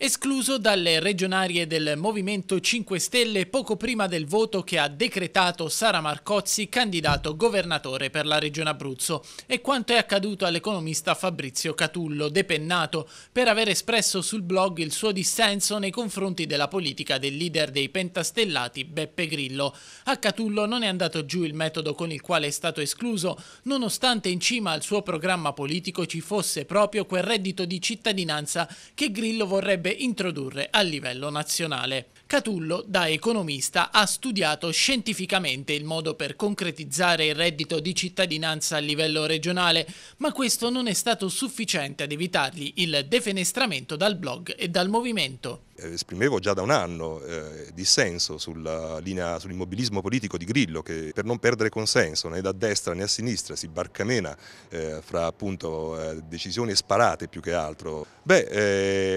Escluso dalle regionarie del Movimento 5 Stelle poco prima del voto che ha decretato Sara Marcozzi candidato governatore per la regione Abruzzo e quanto è accaduto all'economista Fabrizio Catullo, depennato per aver espresso sul blog il suo dissenso nei confronti della politica del leader dei pentastellati Beppe Grillo. A Catullo non è andato giù il metodo con il quale è stato escluso, nonostante in cima al suo programma politico ci fosse proprio quel reddito di cittadinanza che Grillo vorrebbe vorrebbe introdurre a livello nazionale. Catullo, da economista, ha studiato scientificamente il modo per concretizzare il reddito di cittadinanza a livello regionale, ma questo non è stato sufficiente ad evitargli il defenestramento dal blog e dal movimento. Eh, esprimevo già da un anno eh, dissenso sull'immobilismo politico di Grillo che per non perdere consenso né da destra né a sinistra si barcamena eh, fra appunto eh, decisioni sparate più che altro. Beh,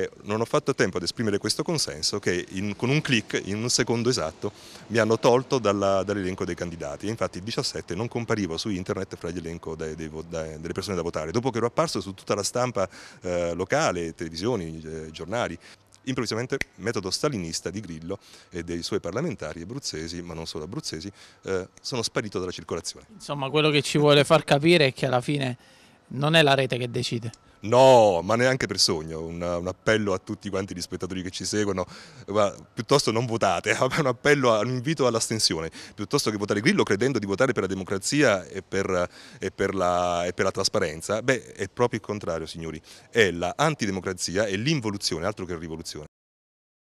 eh, non ho fatto tempo ad esprimere questo consenso che in, con un clic, in un secondo esatto, mi hanno tolto dall'elenco dei candidati. infatti il 17 non comparivo su internet fra l'elenco delle persone da votare, dopo che ero apparso su tutta la stampa eh, locale, televisioni, giornali improvvisamente metodo stalinista di Grillo e dei suoi parlamentari abruzzesi, ma non solo abruzzesi, eh, sono sparito dalla circolazione. Insomma, quello che ci vuole far capire è che alla fine non è la rete che decide. No, ma neanche per sogno, un, un, appello a tutti quanti gli spettatori che ci seguono, ma piuttosto non votate, un appello, un invito all'astensione, piuttosto che votare Grillo credendo di votare per la democrazia e per, e per, la, e per la, trasparenza, beh è proprio il contrario signori, è l'antidemocrazia e l'involuzione, altro che rivoluzione.